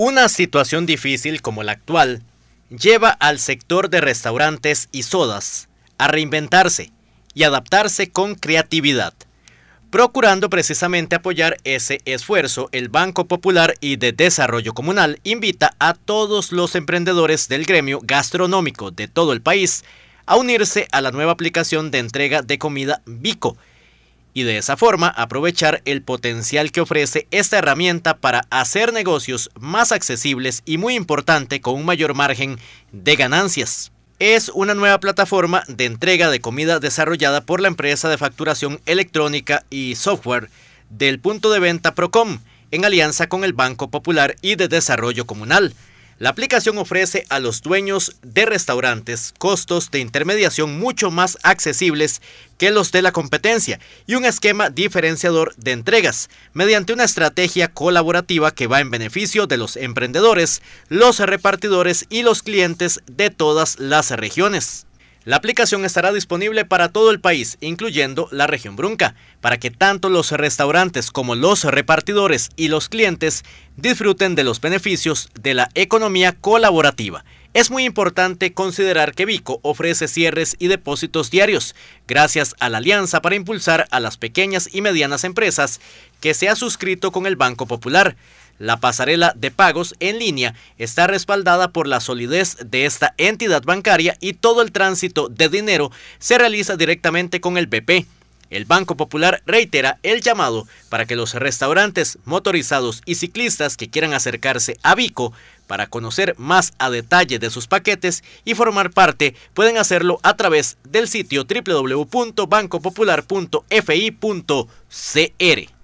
Una situación difícil como la actual lleva al sector de restaurantes y sodas a reinventarse y adaptarse con creatividad, procurando precisamente apoyar ese esfuerzo. El Banco Popular y de Desarrollo Comunal invita a todos los emprendedores del gremio gastronómico de todo el país a unirse a la nueva aplicación de entrega de comida VICO y de esa forma aprovechar el potencial que ofrece esta herramienta para hacer negocios más accesibles y muy importante con un mayor margen de ganancias. Es una nueva plataforma de entrega de comida desarrollada por la empresa de facturación electrónica y software del punto de venta Procom en alianza con el Banco Popular y de Desarrollo Comunal. La aplicación ofrece a los dueños de restaurantes costos de intermediación mucho más accesibles que los de la competencia y un esquema diferenciador de entregas mediante una estrategia colaborativa que va en beneficio de los emprendedores, los repartidores y los clientes de todas las regiones. La aplicación estará disponible para todo el país, incluyendo la región Brunca, para que tanto los restaurantes como los repartidores y los clientes disfruten de los beneficios de la economía colaborativa. Es muy importante considerar que Vico ofrece cierres y depósitos diarios, gracias a la alianza para impulsar a las pequeñas y medianas empresas que se ha suscrito con el Banco Popular. La pasarela de pagos en línea está respaldada por la solidez de esta entidad bancaria y todo el tránsito de dinero se realiza directamente con el BP. El Banco Popular reitera el llamado para que los restaurantes, motorizados y ciclistas que quieran acercarse a Vico para conocer más a detalle de sus paquetes y formar parte pueden hacerlo a través del sitio www.bancopopular.fi.cr.